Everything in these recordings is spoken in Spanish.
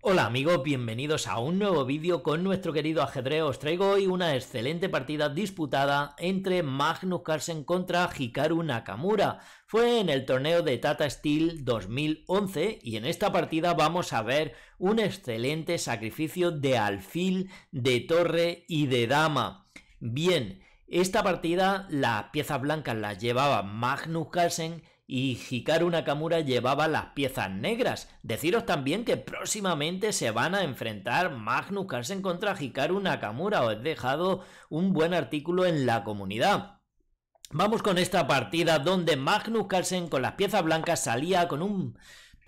Hola amigos, bienvenidos a un nuevo vídeo con nuestro querido ajedrez. Os traigo hoy una excelente partida disputada entre Magnus Carlsen contra Hikaru Nakamura. Fue en el torneo de Tata Steel 2011 y en esta partida vamos a ver un excelente sacrificio de alfil, de torre y de dama. Bien, esta partida las piezas blancas las llevaba Magnus Carlsen y Hikaru Nakamura llevaba las piezas negras. Deciros también que próximamente se van a enfrentar Magnus Carlsen contra Hikaru Nakamura. Os he dejado un buen artículo en la comunidad. Vamos con esta partida donde Magnus Carlsen con las piezas blancas salía con un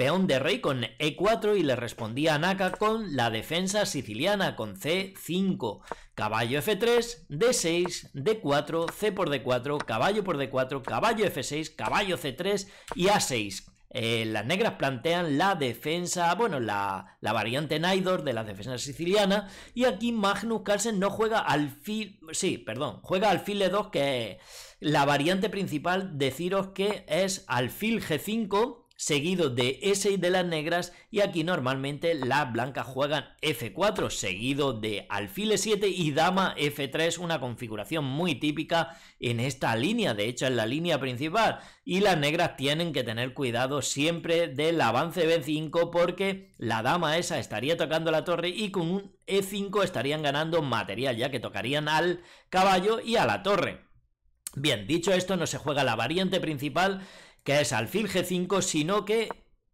Peón de rey con E4 y le respondía a Naka con la defensa siciliana con C5. Caballo F3, D6, D4, C por D4, caballo por D4, caballo F6, caballo C3 y A6. Eh, las negras plantean la defensa, bueno, la, variante Naidor de la defensa siciliana. Y aquí Magnus Carlsen no juega alfil. Sí, perdón, juega alfil E2, que la variante principal. Deciros que es alfil G5 seguido de S de las negras y aquí normalmente las blancas juegan F4 seguido de alfil 7 y dama F3, una configuración muy típica en esta línea, de hecho en la línea principal y las negras tienen que tener cuidado siempre del avance B5 porque la dama esa estaría tocando la torre y con un E5 estarían ganando material ya que tocarían al caballo y a la torre. Bien, dicho esto, no se juega la variante principal que es alfil G5, sino que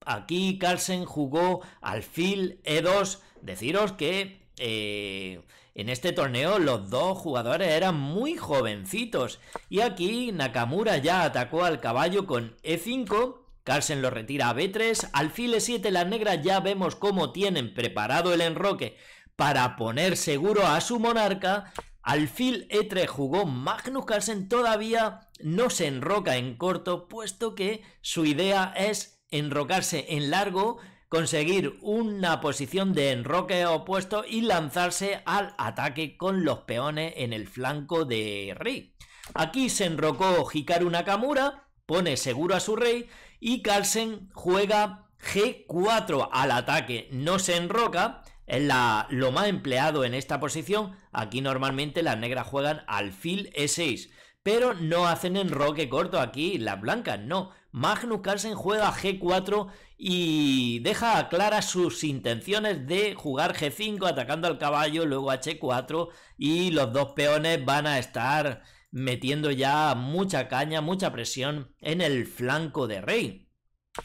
aquí Carlsen jugó alfil E2. Deciros que eh, en este torneo los dos jugadores eran muy jovencitos. Y aquí Nakamura ya atacó al caballo con E5. Carlsen lo retira a B3, alfil E7, las negras ya vemos cómo tienen preparado el enroque para poner seguro a su monarca, alfil E3 jugó Magnus Carlsen todavía no se enroca en corto, puesto que su idea es enrocarse en largo, conseguir una posición de enroque opuesto y lanzarse al ataque con los peones en el flanco de rey. Aquí se enrocó Hikaru Nakamura, pone seguro a su rey y Carlsen juega G4 al ataque, no se enroca, es la, lo más empleado en esta posición. Aquí normalmente las negras juegan alfil E6 pero no hacen enroque corto aquí, las blancas no. Magnus Carlsen juega G4 y deja claras sus intenciones de jugar G5 atacando al caballo, luego H4 y los dos peones van a estar metiendo ya mucha caña, mucha presión en el flanco de rey.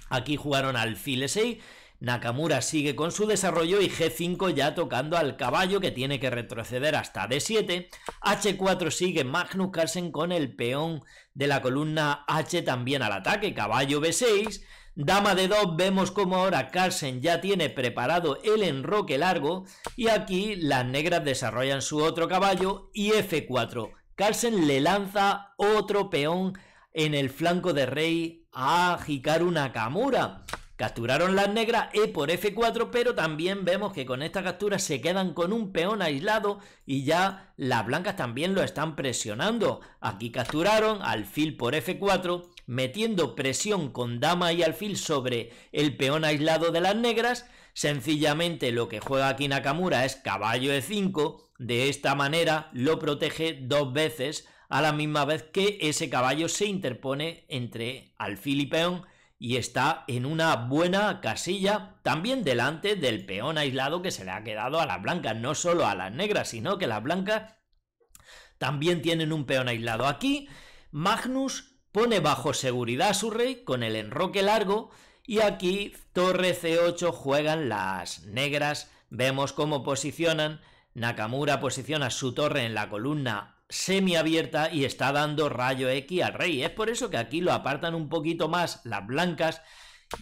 Aquí jugaron al E6 Nakamura sigue con su desarrollo y G5 ya tocando al caballo que tiene que retroceder hasta D7. H4 sigue Magnus Carlsen con el peón de la columna H también al ataque, caballo B6. Dama de 2, vemos como ahora Carlsen ya tiene preparado el enroque largo y aquí las negras desarrollan su otro caballo y F4. Carlsen le lanza otro peón en el flanco de rey a Hikaru Nakamura. Capturaron las negras E por F4, pero también vemos que con esta captura se quedan con un peón aislado y ya las blancas también lo están presionando. Aquí capturaron alfil por F4, metiendo presión con dama y alfil sobre el peón aislado de las negras. Sencillamente lo que juega aquí Nakamura es caballo E5, de esta manera lo protege dos veces a la misma vez que ese caballo se interpone entre alfil y peón y está en una buena casilla, también delante del peón aislado que se le ha quedado a las blancas, no solo a las negras, sino que las blancas también tienen un peón aislado. Aquí Magnus pone bajo seguridad a su rey con el enroque largo y aquí torre C8 juegan las negras, vemos cómo posicionan, Nakamura posiciona su torre en la columna semiabierta y está dando rayo X al rey. Es por eso que aquí lo apartan un poquito más las blancas.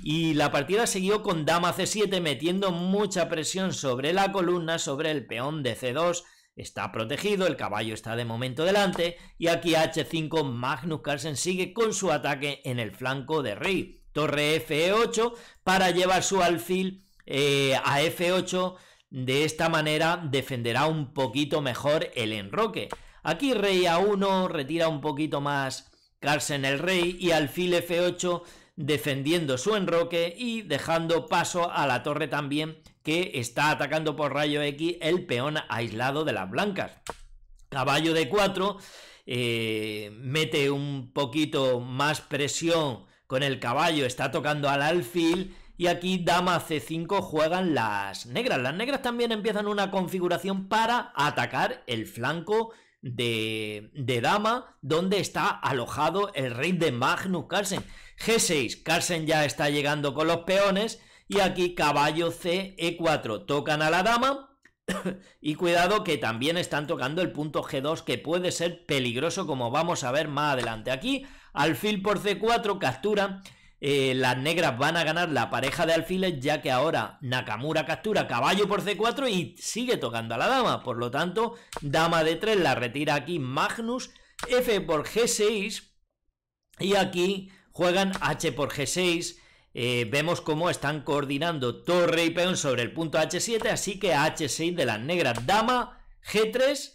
Y la partida siguió con dama c7 metiendo mucha presión sobre la columna, sobre el peón de c2. Está protegido, el caballo está de momento delante. Y aquí h5 Magnus Carlsen sigue con su ataque en el flanco de rey. Torre f8 para llevar su alfil eh, a f8. De esta manera defenderá un poquito mejor el enroque. Aquí rey a 1, retira un poquito más en el rey y alfil f8 defendiendo su enroque y dejando paso a la torre también que está atacando por rayo X el peón aislado de las blancas. Caballo d 4 eh, mete un poquito más presión con el caballo, está tocando al alfil y aquí dama c5 juegan las negras. Las negras también empiezan una configuración para atacar el flanco de, dama donde está alojado el rey de Magnus Carlsen. G6, Carlsen ya está llegando con los peones y aquí caballo C, E4, tocan a la dama y cuidado que también están tocando el punto G2 que puede ser peligroso como vamos a ver más adelante. Aquí alfil por C4 captura eh, las negras van a ganar la pareja de alfiles, ya que ahora Nakamura captura caballo por C4 y sigue tocando a la dama. Por lo tanto, dama de 3 la retira aquí Magnus, F por G6 y aquí juegan H por G6. Eh, vemos cómo están coordinando torre y peón sobre el punto H7, así que H6 de las negras, dama, G3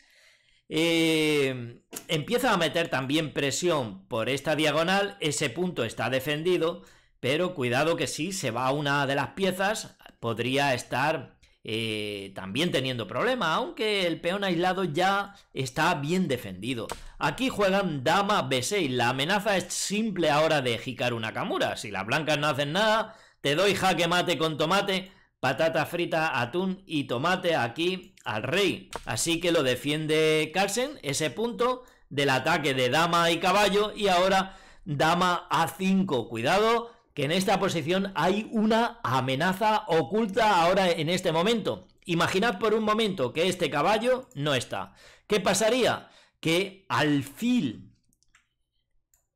eh, empieza a meter también presión por esta diagonal, ese punto está defendido, pero cuidado que si se va una de las piezas podría estar eh, también teniendo problema, aunque el peón aislado ya está bien defendido. Aquí juegan dama b6, la amenaza es simple ahora de una camura si las blancas no hacen nada, te doy jaque mate con tomate, patata frita, atún y tomate aquí al rey. Así que lo defiende Carlsen, ese punto del ataque de dama y caballo y ahora dama a 5. Cuidado que en esta posición hay una amenaza oculta ahora en este momento. Imaginad por un momento que este caballo no está. ¿Qué pasaría? Que alfil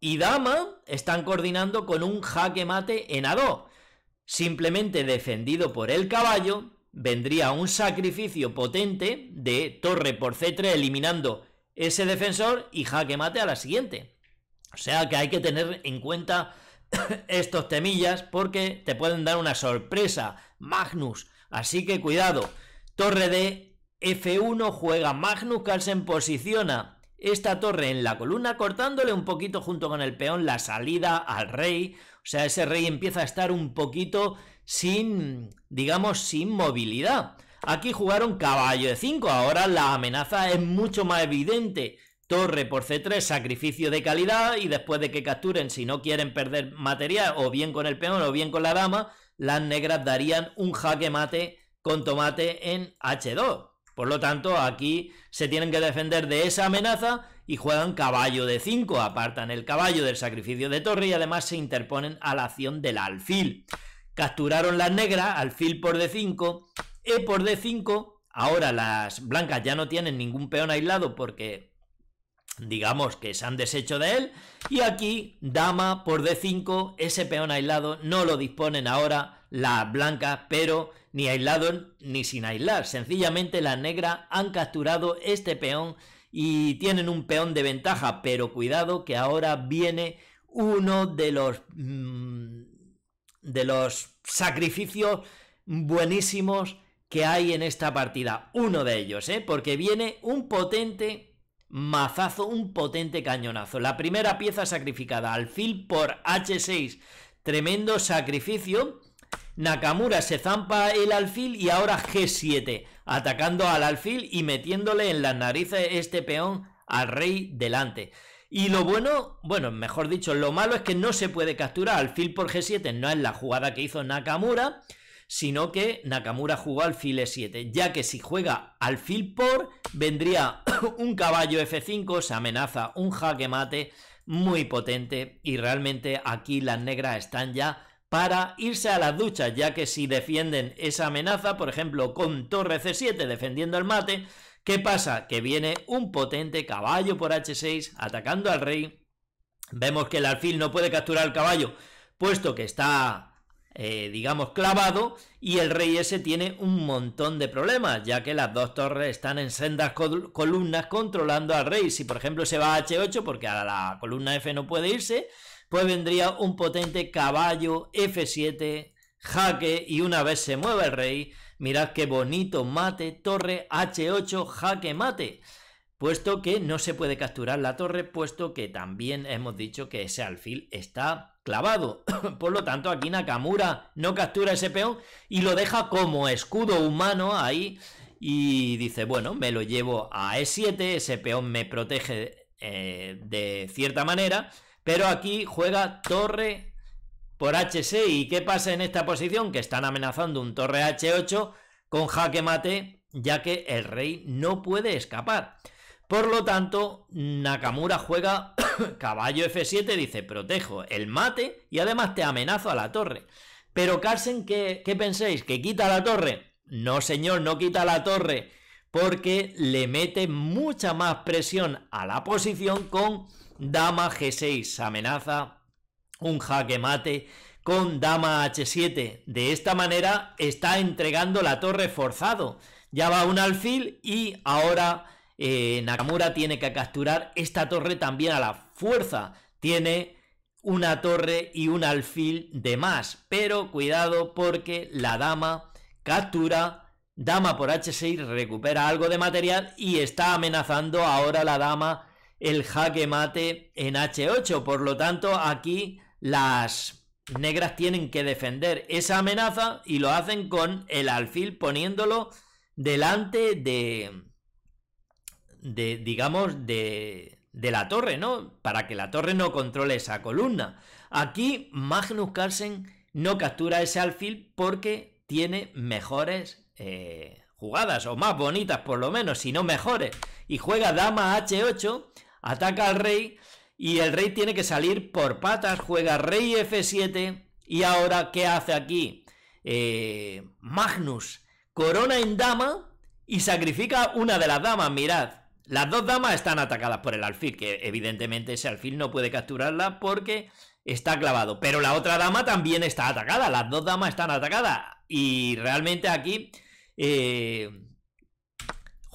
y dama están coordinando con un jaque mate en A2. Simplemente defendido por el caballo, vendría un sacrificio potente de torre por c3 eliminando ese defensor y jaque mate a la siguiente. O sea que hay que tener en cuenta estos temillas porque te pueden dar una sorpresa, Magnus. Así que cuidado. Torre de F1 juega Magnus Carlsen posiciona esta torre en la columna cortándole un poquito junto con el peón la salida al rey o sea, ese rey empieza a estar un poquito sin, digamos, sin movilidad. Aquí jugaron caballo de 5, ahora la amenaza es mucho más evidente. Torre por C3, sacrificio de calidad y después de que capturen, si no quieren perder material, o bien con el peón o bien con la dama, las negras darían un jaque mate con tomate en H2. Por lo tanto, aquí se tienen que defender de esa amenaza y juegan caballo de 5, apartan el caballo del sacrificio de torre y además se interponen a la acción del alfil. Capturaron las negras, alfil por d5, e por d5. Ahora las blancas ya no tienen ningún peón aislado porque digamos que se han deshecho de él. Y aquí, dama por d5, ese peón aislado no lo disponen ahora las blancas, pero ni aislado ni sin aislar. Sencillamente las negras han capturado este peón y tienen un peón de ventaja, pero cuidado que ahora viene uno de los mm, de los sacrificios buenísimos que hay en esta partida. Uno de ellos, ¿eh? Porque viene un potente mazazo, un potente cañonazo. La primera pieza sacrificada, alfil por H6. Tremendo sacrificio Nakamura se zampa el alfil y ahora G7, atacando al alfil y metiéndole en las narices este peón al rey delante. Y lo bueno, bueno, mejor dicho, lo malo es que no se puede capturar alfil por G7, no es la jugada que hizo Nakamura, sino que Nakamura jugó alfil E7, ya que si juega alfil por, vendría un caballo F5, se amenaza un jaque mate muy potente y realmente aquí las negras están ya para irse a las duchas, ya que si defienden esa amenaza, por ejemplo, con torre C7 defendiendo el mate, ¿qué pasa? Que viene un potente caballo por H6 atacando al rey. Vemos que el alfil no puede capturar al caballo, puesto que está eh, digamos, clavado y el rey ese tiene un montón de problemas, ya que las dos torres están en sendas columnas controlando al rey. Si por ejemplo se va a H8 porque a la columna F no puede irse, pues vendría un potente caballo F7, jaque y una vez se mueve el rey, mirad qué bonito mate, torre H8, jaque mate. Puesto que no se puede capturar la torre, puesto que también hemos dicho que ese alfil está clavado. Por lo tanto, aquí Nakamura no captura ese peón y lo deja como escudo humano ahí. Y dice, bueno, me lo llevo a E7, ese peón me protege eh, de cierta manera pero aquí juega torre por H6. ¿Y qué pasa en esta posición? Que están amenazando un torre H8 con jaque mate, ya que el rey no puede escapar. Por lo tanto, Nakamura juega caballo F7, dice, protejo el mate y además te amenazo a la torre. Pero Carsen, ¿qué, ¿qué pensáis? ¿Que quita la torre? No, señor, no quita la torre, porque le mete mucha más presión a la posición con dama g6 amenaza un jaque mate con dama h7. De esta manera está entregando la torre forzado. Ya va un alfil y ahora eh, Nakamura tiene que capturar esta torre también a la fuerza. Tiene una torre y un alfil de más. Pero cuidado porque la dama captura... Dama por h6 recupera algo de material y está amenazando ahora la dama el jaque mate en H8. Por lo tanto, aquí las negras tienen que defender esa amenaza y lo hacen con el alfil poniéndolo delante de, de digamos, de, de la torre, ¿no? Para que la torre no controle esa columna. Aquí Magnus Carlsen no captura ese alfil porque tiene mejores eh, jugadas, o más bonitas por lo menos, si no mejores. Y juega dama H8 ataca al rey y el rey tiene que salir por patas, juega rey F7 y ahora ¿qué hace aquí? Eh, Magnus corona en dama y sacrifica una de las damas, mirad. Las dos damas están atacadas por el alfil, que evidentemente ese alfil no puede capturarla porque está clavado. Pero la otra dama también está atacada, las dos damas están atacadas. Y realmente aquí eh,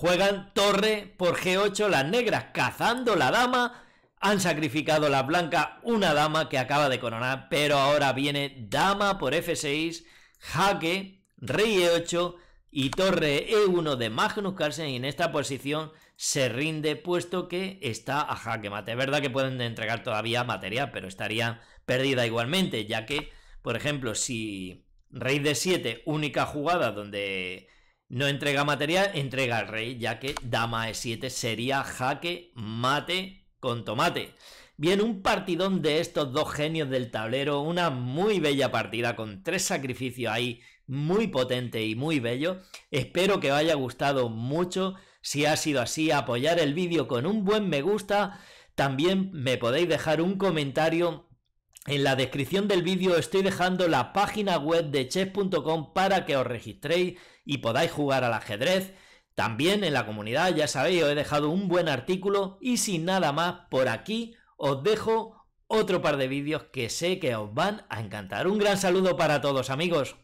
Juegan torre por G8 las negras, cazando la dama. Han sacrificado la blanca, una dama que acaba de coronar, pero ahora viene dama por F6, jaque, rey E8 y torre E1 de Magnus Carlsen. Y en esta posición se rinde puesto que está a jaque mate. Es verdad que pueden entregar todavía material, pero estaría perdida igualmente, ya que, por ejemplo, si rey D7, única jugada donde no entrega material, entrega al rey, ya que dama e7 sería jaque mate con tomate. Bien, un partidón de estos dos genios del tablero, una muy bella partida con tres sacrificios ahí, muy potente y muy bello. Espero que os haya gustado mucho. Si ha sido así, apoyar el vídeo con un buen me gusta. También me podéis dejar un comentario en la descripción del vídeo estoy dejando la página web de chess.com para que os registréis y podáis jugar al ajedrez. También en la comunidad, ya sabéis, os he dejado un buen artículo y sin nada más, por aquí os dejo otro par de vídeos que sé que os van a encantar. Un gran saludo para todos amigos.